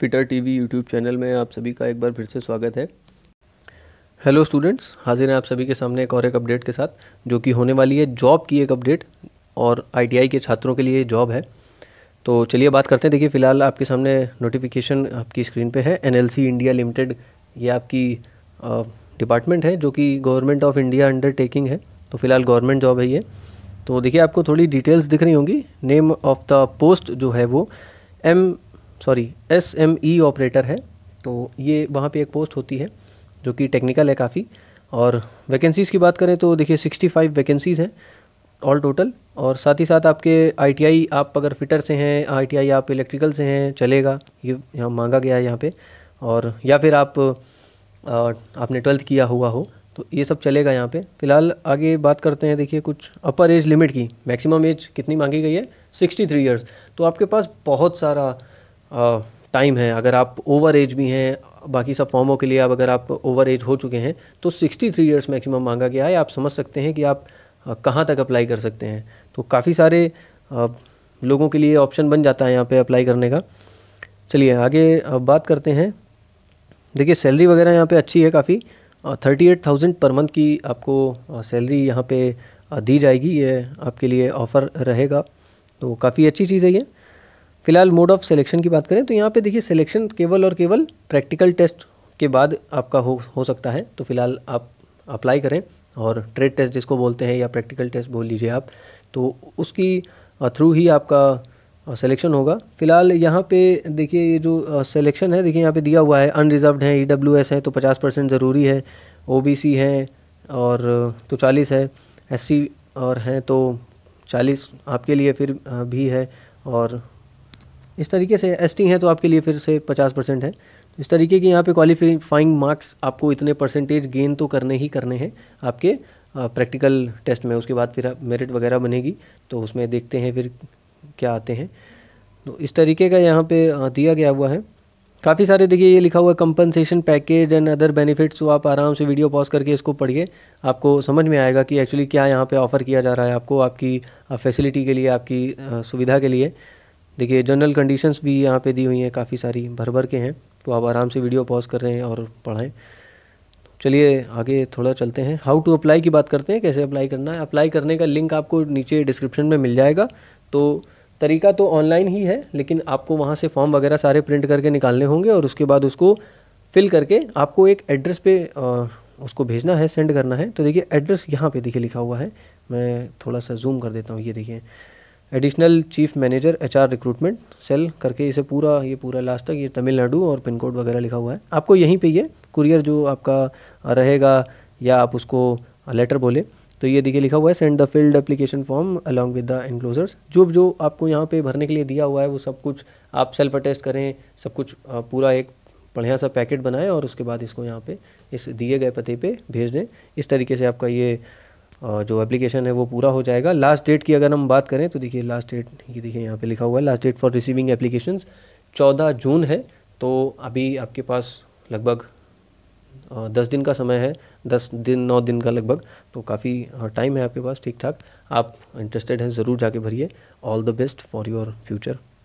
fitter TV YouTube channel में आप सभी का एक बार फिर से स्वागत है हेलो स्टूडेंट्स हाजिर हैं आप सभी के सामने एक और एक अपडेट के साथ जो कि होने वाली है जॉब की एक अपडेट और आईटीआई के छात्रों के लिए जॉब है तो चलिए बात करते हैं देखिए फ़िलहाल आपके सामने नोटिफिकेशन आपकी स्क्रीन पे है एनएलसी इंडिया लिमिटेड ये आपकी डिपार्टमेंट है जो कि गवर्नमेंट ऑफ इंडिया अंडरटेकिंग है तो फ़िलहाल गवर्नमेंट जॉब है ये तो देखिए आपको थोड़ी डिटेल्स दिख रही होंगी नेम ऑफ द पोस्ट जो है वो M sorry S M E operator है तो ये वहाँ पे एक पोस्ट होती है जो कि टेक्निकल है काफ़ी और वैकेंसीज़ की बात करें तो देखिए 65 वैकेंसीज़ हैं ऑल टोटल और साथ ही साथ आपके आईटीआई आप अगर फिटर से हैं आईटीआई आप इलेक्ट्रिकल से हैं चलेगा ये यहाँ मांगा गया है यहाँ पे और या फिर आप आ, आपने ट्वेल्थ किया हुआ हो तो ये सब चलेगा यहाँ पे फिलहाल आगे बात करते हैं देखिए कुछ अपर एज लिमिट की मैक्सिमम एज कितनी मांगी गई है सिक्सटी थ्री ईयर्स तो आपके पास बहुत सारा टाइम है अगर आप ओवर एज भी हैं बाकी सब फॉर्मों के लिए आप अगर आप ओवर एज हो चुके हैं तो 63 ईयर्स मैक्सिमम मांगा गया है आप समझ सकते हैं कि आप कहाँ तक अप्लाई कर सकते हैं तो काफ़ी सारे लोगों के लिए ऑप्शन बन जाता है यहाँ पे अप्लाई करने का चलिए आगे बात करते हैं देखिए सैलरी वगैरह यहाँ पे अच्छी है काफ़ी thirty eight thousand per month की आपको सैलरी यहाँ पे दी जाएगी ये आपके लिए ऑफ़र रहेगा तो काफ़ी अच्छी चीज़ है ये फिलहाल मोड ऑफ सिलेक्शन की बात करें तो यहाँ पे देखिए सिलेक्शन केवल और केवल प्रैक्टिकल टेस्ट के बाद आपका हो हो सकता है तो फिलहाल आप अप्लाई करें और ट्रेड टेस्ट जिसको बोलते हैं या प्रैक्टिकल टेस्ट बोल लीजिए आप तो उसकी थ्रू ही आपका सिलेक्शन होगा फिलहाल यहाँ पे देखिए ये जो सिलेक्शन है देखिए यहाँ पे दिया हुआ है अनरिजर्व्ड है ई डब्ल्यू एस है तो पचास परसेंट ज़रूरी है ओ बी सी है और तो चालीस है एस सी और हैं तो चालीस आपके लिए फिर भी है और इस तरीके से एस हैं तो आपके लिए फिर से पचास परसेंट है इस तरीके की यहाँ पे क्वालिफाइंग मार्क्स आपको इतने परसेंटेज गेन तो करने ही करने हैं आपके प्रैक्टिकल टेस्ट में उसके बाद फिर मेरिट वगैरह बनेगी तो उसमें देखते हैं फिर क्या आते हैं तो इस तरीके का यहाँ पे दिया गया हुआ है काफ़ी सारे देखिए ये लिखा हुआ है compensation package and other benefits तो आप आराम से वीडियो पॉज करके इसको पढ़िए आपको समझ में आएगा कि एक्चुअली क्या यहाँ पे ऑफ़र किया जा रहा है आपको आपकी फैसिलिटी के लिए आपकी सुविधा के लिए देखिए जनरल कंडीशंस भी यहाँ पे दी हुई हैं काफ़ी सारी भर भर के हैं तो आप आराम से वीडियो पॉज कर रहे हैं और पढ़ाएँ तो चलिए आगे थोड़ा चलते हैं हाउ टू अप्लाई की बात करते हैं कैसे अप्लाई करना है अप्लाई करने का लिंक आपको नीचे डिस्क्रिप्शन में मिल जाएगा तो तरीका तो ऑनलाइन ही है लेकिन आपको वहाँ से फॉर्म वगैरह सारे प्रिंट करके निकालने होंगे और उसके बाद उसको फिल करके आपको एक एड्रेस पे आ, उसको भेजना है सेंड करना है तो देखिए एड्रेस यहाँ पे देखिए लिखा हुआ है मैं थोड़ा सा जूम कर देता हूँ ये देखिए additional chief manager H R recruitment cell करके इसे पूरा ये पूरा लास्ट तक ये तमिलनाडु और पिन कोड वगैरह लिखा हुआ है आपको यहीं पे ये कुरियर जो आपका रहेगा या आप उसको लेटर बोले तो ये देखिए लिखा हुआ है send the filled application form along with the enclosures जो जो आपको यहाँ पे भरने के लिए दिया हुआ है वो सब कुछ आप सेल्फ अटेस्ट करें सब कुछ पूरा एक बढ़िया सा पैकेट बनाएं और उसके बाद इसको यहाँ पे इस दिए गए पते पे भेज दें इस तरीके से आपका ये जो एप्लीकेशन है वो पूरा हो जाएगा लास्ट डेट की अगर हम बात करें तो देखिए लास्ट डेट ये देखिए यहाँ पे लिखा हुआ है last date for receiving application चौदह जून है तो अभी आपके पास लगभग दस दिन का समय है दस दिन नौ दिन का लगभग तो काफ़ी टाइम है आपके पास ठीक ठाक आप इंटरेस्टेड हैं ज़रूर जाके भरिए all the best for your future